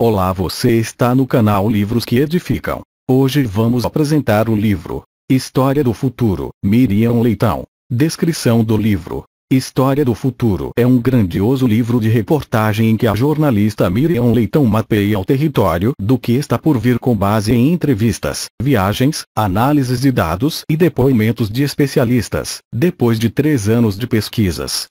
Olá você está no canal Livros que Edificam. Hoje vamos apresentar o livro História do Futuro, Miriam Leitão. Descrição do livro História do Futuro é um grandioso livro de reportagem em que a jornalista Miriam Leitão mapeia o território do que está por vir com base em entrevistas, viagens, análises de dados e depoimentos de especialistas, depois de três anos de pesquisas.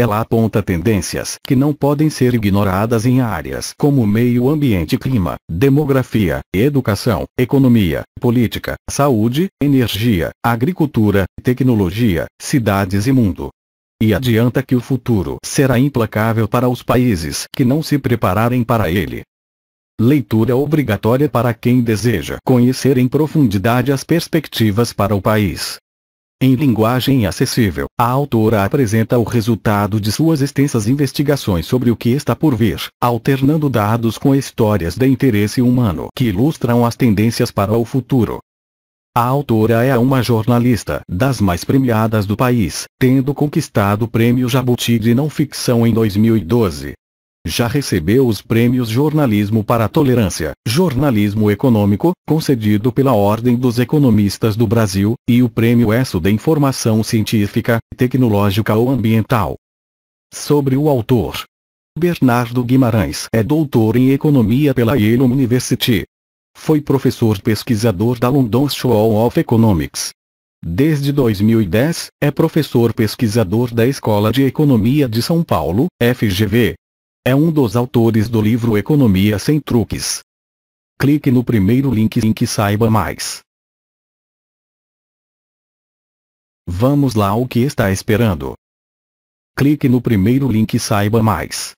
Ela aponta tendências que não podem ser ignoradas em áreas como meio ambiente clima, demografia, educação, economia, política, saúde, energia, agricultura, tecnologia, cidades e mundo. E adianta que o futuro será implacável para os países que não se prepararem para ele. Leitura obrigatória para quem deseja conhecer em profundidade as perspectivas para o país. Em linguagem acessível, a autora apresenta o resultado de suas extensas investigações sobre o que está por vir, alternando dados com histórias de interesse humano que ilustram as tendências para o futuro. A autora é uma jornalista das mais premiadas do país, tendo conquistado o Prêmio Jabuti de Não Ficção em 2012. Já recebeu os prêmios Jornalismo para a Tolerância, Jornalismo Econômico, concedido pela Ordem dos Economistas do Brasil, e o Prêmio ESO de Informação Científica, Tecnológica ou Ambiental. Sobre o autor. Bernardo Guimarães é doutor em Economia pela Yale University. Foi professor pesquisador da London School of Economics. Desde 2010, é professor pesquisador da Escola de Economia de São Paulo, FGV, é um dos autores do livro Economia Sem Truques. Clique no primeiro link em que saiba mais. Vamos lá o que está esperando. Clique no primeiro link e saiba mais.